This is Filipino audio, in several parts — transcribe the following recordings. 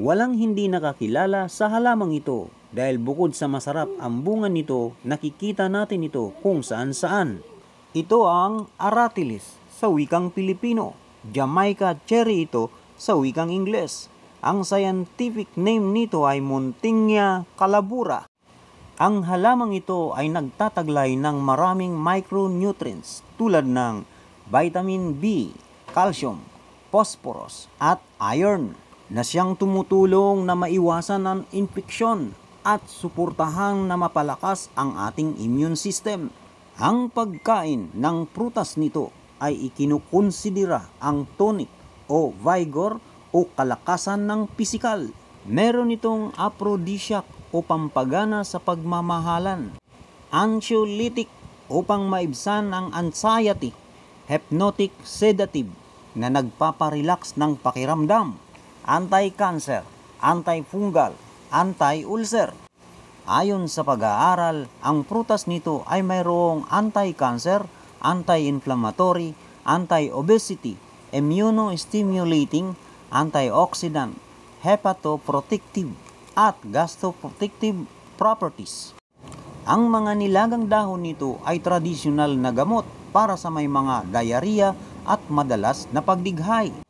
Walang hindi nakakilala sa halamang ito dahil bukod sa masarap ang bunga nito, nakikita natin ito kung saan saan. Ito ang aratilis sa wikang Pilipino. Jamaica cherry ito sa wikang Ingles. Ang scientific name nito ay Montigna calabura. Ang halamang ito ay nagtataglay ng maraming micronutrients tulad ng vitamin B, calcium, phosphorus at iron na siyang tumutulong na maiwasan ang infeksyon at suportahan na mapalakas ang ating immune system. Ang pagkain ng prutas nito ay ikinukonsidera ang tonic o vigor o kalakasan ng pisikal. Meron itong aphrodisiac o pampagana sa pagmamahalan, anxiolytic upang maibsan ang anxiety, hypnotic sedative na nagpaparelax ng pakiramdam, anti-cancer, anti-fungal, anti-ulcer. Ayon sa pag-aaral, ang prutas nito ay mayroong anti-cancer, anti-inflammatory, anti-obesity, immunostimulating, antioxidant, hepatoprotective, at gastroprotective properties. Ang mga nilagang dahon nito ay tradisyonal na gamot para sa may mga diarrhea at madalas na pagdighay.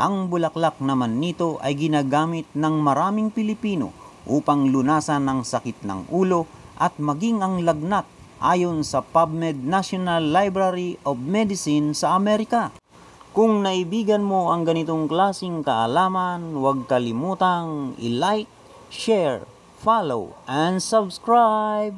Ang bulaklak naman nito ay ginagamit ng maraming Pilipino upang lunasan ng sakit ng ulo at maging ang lagnat ayon sa PubMed National Library of Medicine sa Amerika. Kung naibigan mo ang ganitong klasing kaalaman, huwag kalimutang i-like, share, follow, and subscribe!